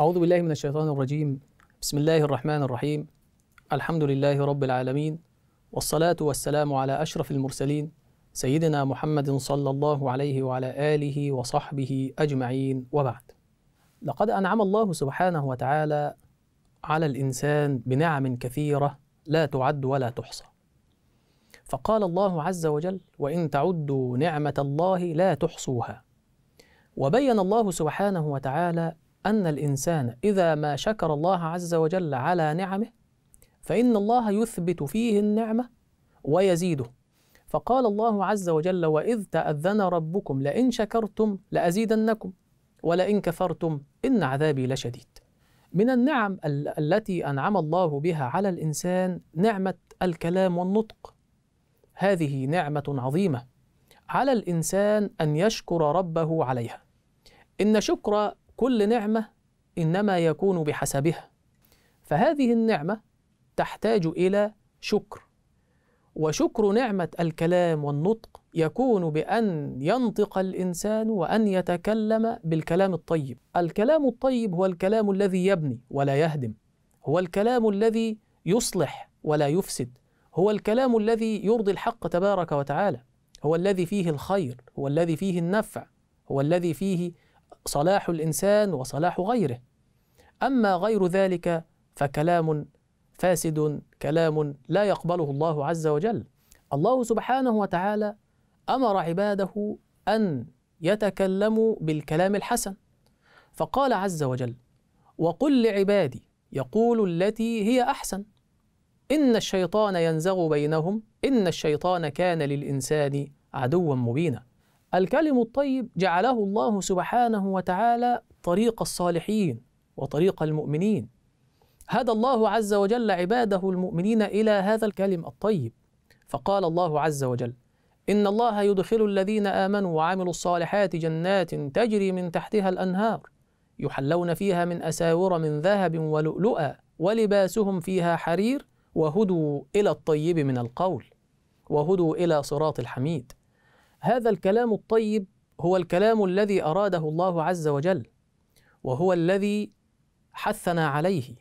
أعوذ بالله من الشيطان الرجيم بسم الله الرحمن الرحيم الحمد لله رب العالمين والصلاة والسلام على أشرف المرسلين سيدنا محمد صلى الله عليه وعلى آله وصحبه أجمعين وبعد لقد أنعم الله سبحانه وتعالى على الإنسان بنعم كثيرة لا تعد ولا تحصى فقال الله عز وجل وإن تعدوا نعمة الله لا تحصوها وبين الله سبحانه وتعالى أن الإنسان إذا ما شكر الله عز وجل على نعمه فإن الله يثبت فيه النعمة ويزيده فقال الله عز وجل وإذ تأذن ربكم لئن شكرتم لأزيدنكم ولئن كفرتم إن عذابي لشديد من النعم ال- التي أنعم الله بها على الإنسان نعمة الكلام والنطق هذه نعمة عظيمة على الإنسان أن يشكر ربه عليها إن شكر كل نعمة إنما يكون بحسبها فهذه النعمة تحتاج إلى شكر وشكر نعمة الكلام والنطق يكون بأن ينطق الإنسان وأن يتكلم بالكلام الطيب. الكلام الطيب هو الكلام الذي يبني ولا يهدم، هو الكلام الذي يصلح ولا يفسد، هو الكلام الذي يرضي الحق تبارك وتعالى، هو الذي فيه الخير، هو الذي فيه النفع، هو الذي فيه صلاح الإنسان وصلاح غيره أما غير ذلك فكلام فاسد كلام لا يقبله الله عز وجل الله سبحانه وتعالى أمر عباده أن يتكلموا بالكلام الحسن فقال عز وجل وقل لعبادي يقول التي هي أحسن إن الشيطان ينزغ بينهم إن الشيطان كان للإنسان عدوا مبينا الكلم الطيب جعله الله سبحانه وتعالى طريق الصالحين وطريق المؤمنين هدى الله عز وجل عباده المؤمنين الى هذا الكلم الطيب فقال الله عز وجل ان الله يدخل الذين امنوا وعملوا الصالحات جنات تجري من تحتها الانهار يحلون فيها من اساور من ذهب ولؤلؤا ولباسهم فيها حرير وهدوا الى الطيب من القول وهدوا الى صراط الحميد هذا الكلام الطيب هو الكلام الذي اراده الله عز وجل وهو الذي حثنا عليه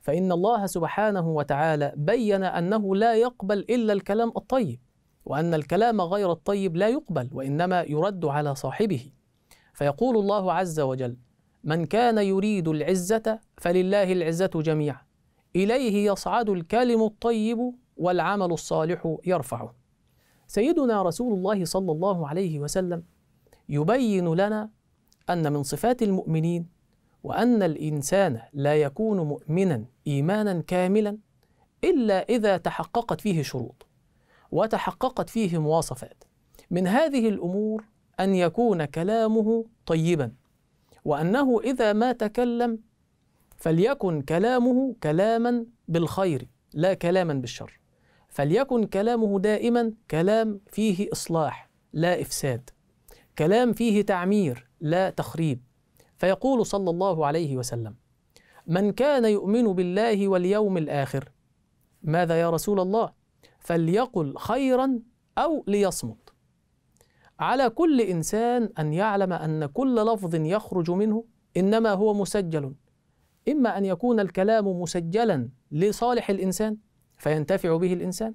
فان الله سبحانه وتعالى بين انه لا يقبل الا الكلام الطيب وان الكلام غير الطيب لا يقبل وانما يرد على صاحبه فيقول الله عز وجل من كان يريد العزه فلله العزه جميعا اليه يصعد الكلم الطيب والعمل الصالح يرفعه سيدنا رسول الله صلى الله عليه وسلم يبين لنا أن من صفات المؤمنين وأن الإنسان لا يكون مؤمنا إيمانا كاملا إلا إذا تحققت فيه شروط وتحققت فيه مواصفات من هذه الأمور أن يكون كلامه طيبا وأنه إذا ما تكلم فليكن كلامه كلاما بالخير لا كلاما بالشر فليكن كلامه دائما كلام فيه اصلاح لا افساد كلام فيه تعمير لا تخريب فيقول صلى الله عليه وسلم من كان يؤمن بالله واليوم الاخر ماذا يا رسول الله فليقل خيرا او ليصمت على كل انسان ان يعلم ان كل لفظ يخرج منه انما هو مسجل اما ان يكون الكلام مسجلا لصالح الانسان فينتفع به الانسان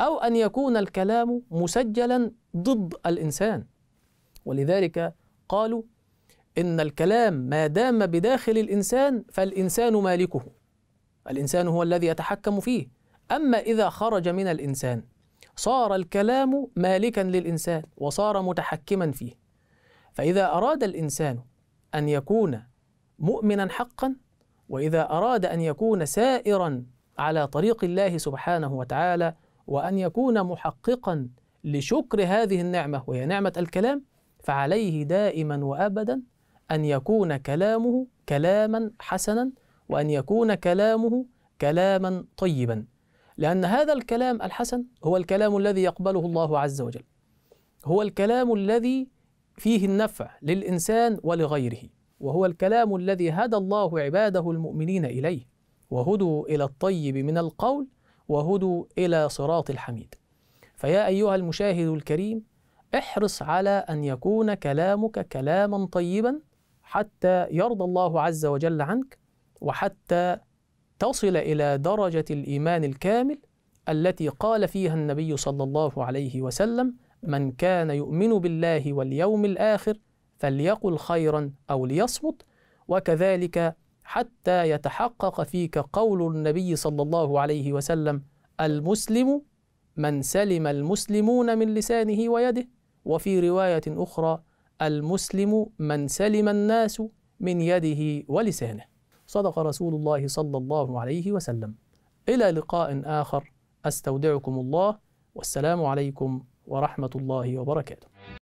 او ان يكون الكلام مسجلا ضد الانسان ولذلك قالوا ان الكلام ما دام بداخل الانسان فالانسان مالكه الانسان هو الذي يتحكم فيه اما اذا خرج من الانسان صار الكلام مالكا للانسان وصار متحكما فيه فاذا اراد الانسان ان يكون مؤمنا حقا واذا اراد ان يكون سائرا على طريق الله سبحانه وتعالى وأن يكون محققا لشكر هذه النعمة وهي نعمة الكلام فعليه دائما وأبدا أن يكون كلامه كلاما حسنا وأن يكون كلامه كلاما طيبا لأن هذا الكلام الحسن هو الكلام الذي يقبله الله عز وجل هو الكلام الذي فيه النفع للإنسان ولغيره وهو الكلام الذي هدى الله عباده المؤمنين إليه وهدوا إلى الطيب من القول وهدوا إلى صراط الحميد فيا أيها المشاهد الكريم احرص على أن يكون كلامك كلاما طيبا حتى يرضى الله عز وجل عنك وحتى تصل إلى درجة الإيمان الكامل التي قال فيها النبي صلى الله عليه وسلم من كان يؤمن بالله واليوم الآخر فليقل خيرا أو ليصمت وكذلك حتى يتحقق فيك قول النبي صلى الله عليه وسلم المسلم من سلم المسلمون من لسانه ويده وفي روايه اخرى المسلم من سلم الناس من يده ولسانه صدق رسول الله صلى الله عليه وسلم الى لقاء اخر استودعكم الله والسلام عليكم ورحمه الله وبركاته